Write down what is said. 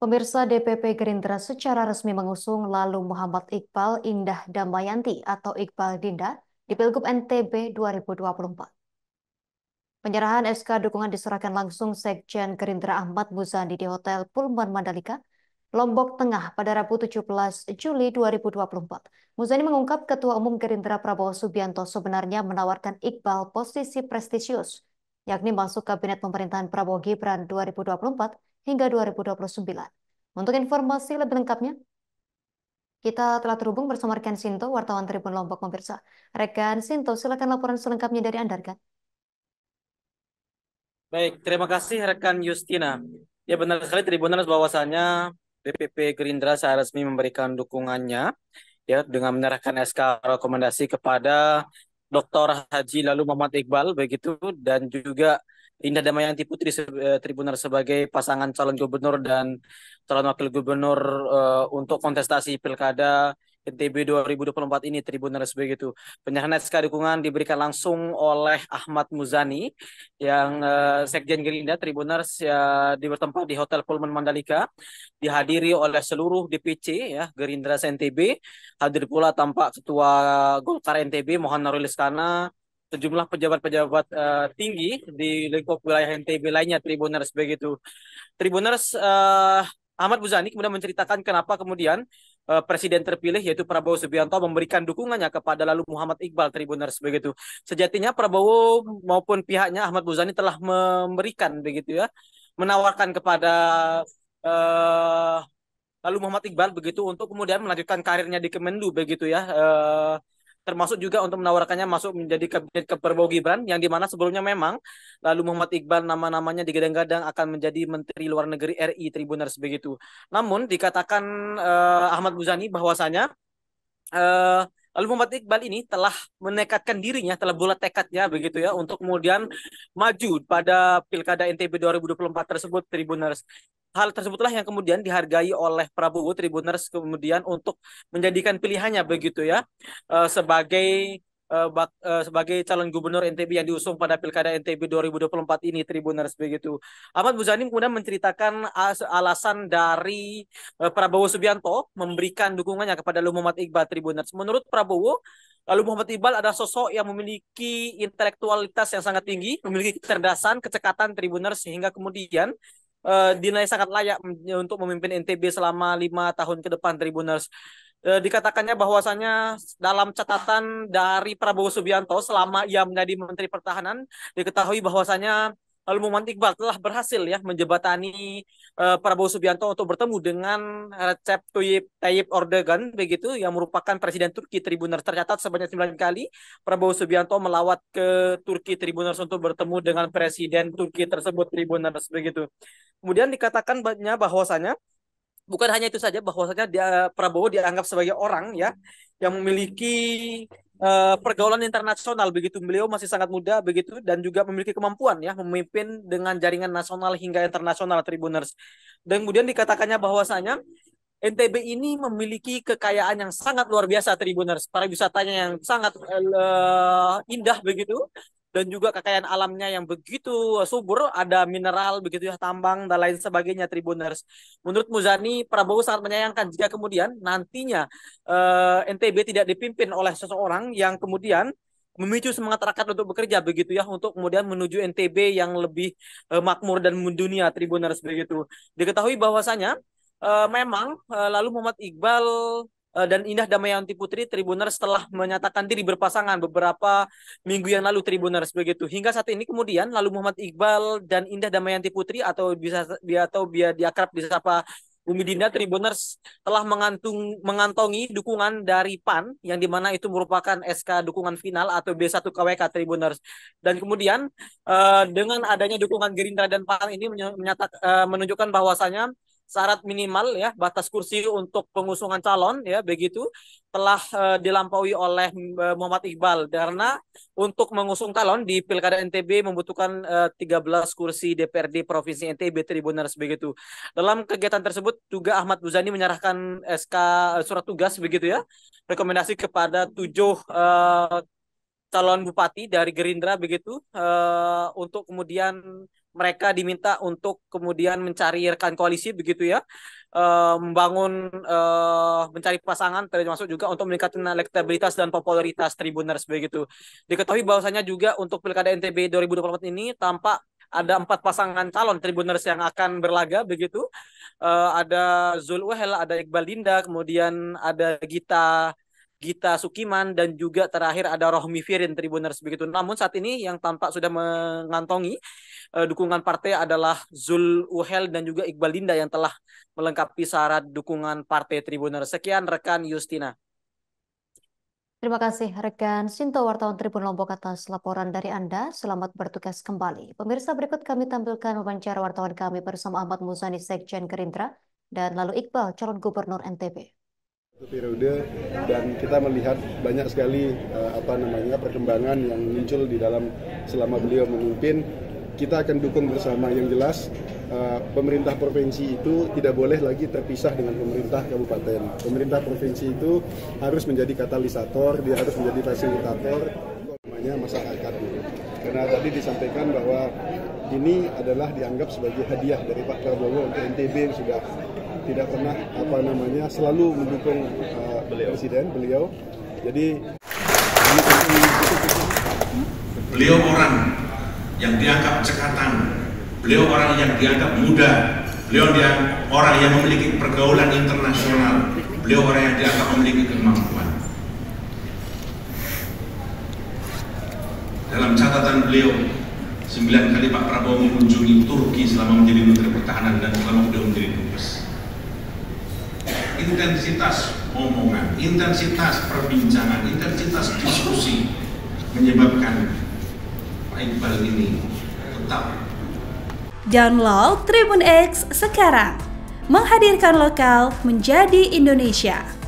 Pemirsa DPP Gerindra secara resmi mengusung lalu Muhammad Iqbal Indah Damayanti atau Iqbal Dinda di Pilgub NTB 2024. Penyerahan SK dukungan diserahkan langsung Sekjen Gerindra Ahmad Muzani di Hotel Pulman Mandalika, Lombok Tengah pada Rabu 17 Juli 2024. Muzani mengungkap Ketua Umum Gerindra Prabowo Subianto sebenarnya menawarkan Iqbal posisi prestisius, yakni masuk Kabinet Pemerintahan Prabowo Gibran 2024 hingga 2029. Untuk informasi lebih lengkapnya, kita telah terhubung bersama rekan Sinto, wartawan Tribun Lombok pemirsa. Rekan Sinto, silakan laporan selengkapnya dari Anda, rekan. Baik, terima kasih rekan Justina. Ya benar sekali Tribuners bahwasannya DPP Gerindra secara resmi memberikan dukungannya ya dengan menyerahkan SK rekomendasi kepada Dr. Haji lalu Muhammad Iqbal begitu dan juga Indah Damayanti Putri se eh, Tribuner sebagai pasangan calon gubernur dan calon wakil gubernur uh, untuk kontestasi pilkada NTB 2024 ini Tribuners begitu. Penyerahan SK dukungan diberikan langsung oleh Ahmad Muzani yang uh, Sekjen Gerindra Tribuners ya di bertempat di Hotel Pullman Mandalika dihadiri oleh seluruh DPC ya Gerindra NTB hadir pula tampak Ketua Golkar NTB Mohan Nurul Iskana sejumlah pejabat-pejabat uh, tinggi di lingkup wilayah NTB lainnya Tribuners begitu. Tribuners uh, eh, Ahmad Buzani kemudian menceritakan kenapa kemudian Eh, presiden terpilih yaitu Prabowo Subianto memberikan dukungannya kepada lalu Muhammad Iqbal Tribuners begitu. Sejatinya Prabowo maupun pihaknya Ahmad Muzani telah memberikan begitu ya menawarkan kepada uh, lalu Muhammad Iqbal begitu untuk kemudian melanjutkan karirnya di Kemendu begitu ya. Uh, termasuk juga untuk menawarkannya masuk menjadi kabinet ke Prabowo Gibran yang dimana sebelumnya memang lalu Muhammad Iqbal nama-namanya digadang-gadang akan menjadi Menteri Luar Negeri RI Tribuners begitu. Namun dikatakan uh, Ahmad Muzani bahwasanya uh, Lalu Muhammad Iqbal ini telah menekatkan dirinya, telah bulat tekadnya begitu ya untuk kemudian maju pada Pilkada NTB 2024 tersebut Tribuners hal tersebutlah yang kemudian dihargai oleh Prabowo Tribuners kemudian untuk menjadikan pilihannya begitu ya eh, sebagai eh, eh, sebagai calon gubernur NTB yang diusung pada Pilkada NTB 2024 ini Tribuners begitu. Ahmad Muzani kemudian menceritakan alasan dari Prabowo Subianto memberikan dukungannya kepada Lumumat Iqbal Tribuners. Menurut Prabowo Lalu Muhammad Iqbal adalah sosok yang memiliki intelektualitas yang sangat tinggi, memiliki kecerdasan, kecekatan tribuner sehingga kemudian uh, dinilai sangat layak untuk memimpin NTB selama lima tahun ke depan Tribuners. Eh, dikatakannya bahwasannya dalam catatan dari Prabowo Subianto selama ia menjadi Menteri Pertahanan diketahui bahwasannya lalu Muhammad Iqbal telah berhasil ya menjebatani uh, eh, Prabowo Subianto untuk bertemu dengan Recep Tayyip, Tayyip Erdogan begitu yang merupakan presiden Turki Tribuners tercatat sebanyak 9 kali Prabowo Subianto melawat ke Turki Tribuners untuk bertemu dengan presiden Turki tersebut Tribuners begitu. Kemudian dikatakan banyak bahwasanya bukan hanya itu saja bahwasanya dia, Prabowo dianggap sebagai orang ya yang memiliki uh, pergaulan internasional begitu beliau masih sangat muda begitu dan juga memiliki kemampuan ya memimpin dengan jaringan nasional hingga internasional Tribuners. Dan kemudian dikatakannya bahwasanya NTB ini memiliki kekayaan yang sangat luar biasa Tribuners, pariwisatanya yang sangat uh, indah begitu dan juga kekayaan alamnya yang begitu subur, ada mineral begitu ya, tambang dan lain sebagainya Tribuners. Menurut Muzani, Prabowo sangat menyayangkan jika kemudian nantinya uh, eh, NTB tidak dipimpin oleh seseorang yang kemudian memicu semangat rakyat untuk bekerja begitu ya untuk kemudian menuju NTB yang lebih uh, makmur dan mendunia Tribuners begitu. Diketahui bahwasanya uh, memang uh, lalu Muhammad Iqbal Eh, dan Indah Damayanti Putri Tribuners telah menyatakan diri berpasangan beberapa minggu yang lalu Tribuners begitu. Hingga saat ini kemudian lalu Muhammad Iqbal dan Indah Damayanti Putri atau bisa atau dia diakrab disapa Bumi Dinda Tribuners telah mengantung, mengantongi dukungan dari PAN yang dimana itu merupakan SK dukungan final atau B1 KWK Tribuners dan kemudian uh, dengan adanya dukungan Gerindra dan PAN ini menyatakan uh, eh, menunjukkan bahwasanya syarat minimal ya batas kursi untuk pengusungan calon ya begitu telah uh, dilampaui oleh uh, Muhammad Iqbal karena untuk mengusung calon di Pilkada NTB membutuhkan uh, eh, 13 kursi DPRD Provinsi NTB Tribuners begitu. Dalam kegiatan tersebut juga Ahmad Buzani menyerahkan SK surat tugas begitu ya rekomendasi kepada tujuh uh, calon bupati dari Gerindra begitu uh, untuk kemudian mereka diminta untuk kemudian mencari rekan koalisi begitu ya uh, membangun uh, mencari pasangan termasuk juga untuk meningkatkan elektabilitas dan popularitas Tribuners begitu diketahui bahwasanya juga untuk pilkada NTB 2024 ini tampak ada empat pasangan calon Tribuners yang akan berlaga begitu. Uh, ada Zul ada Iqbal Dinda, kemudian ada Gita Gita Sukiman dan juga terakhir ada Rohmi Firin Tribuners begitu. Namun saat ini yang tampak sudah mengantongi uh, dukungan partai adalah Zul Uhel dan juga Iqbal Dinda yang telah melengkapi syarat dukungan partai Tribuners. Sekian rekan Yustina. Terima kasih rekan Sinto wartawan Tribun Lombok atas laporan dari Anda. Selamat bertugas kembali. Pemirsa berikut kami tampilkan wawancara wartawan kami bersama Ahmad Muzani Sekjen Gerindra dan lalu Iqbal calon gubernur NTB periode dan kita melihat banyak sekali uh, apa namanya perkembangan yang muncul di dalam selama beliau memimpin kita akan dukung bersama yang jelas uh, pemerintah provinsi itu tidak boleh lagi terpisah dengan pemerintah kabupaten pemerintah provinsi itu harus menjadi katalisator dia harus menjadi fasilitator namanya masyarakat karena tadi disampaikan bahwa ini adalah dianggap sebagai hadiah dari Pak Prabowo untuk NTB yang sudah tidak pernah apa namanya selalu mendukung uh, beliau. presiden beliau. Jadi beliau orang yang dianggap cekatan, beliau orang yang dianggap muda, beliau dia orang yang memiliki pergaulan internasional, beliau orang yang dianggap memiliki kemampuan. Dalam catatan beliau, Sembilan kali Pak Prabowo mengunjungi Turki selama menjadi Menteri Pertahanan dan selama beliau menjadi Dubes. Intensitas omongan, intensitas perbincangan, intensitas diskusi menyebabkan Pak Iqbal ini tetap. Download Tribun X sekarang, menghadirkan lokal menjadi Indonesia.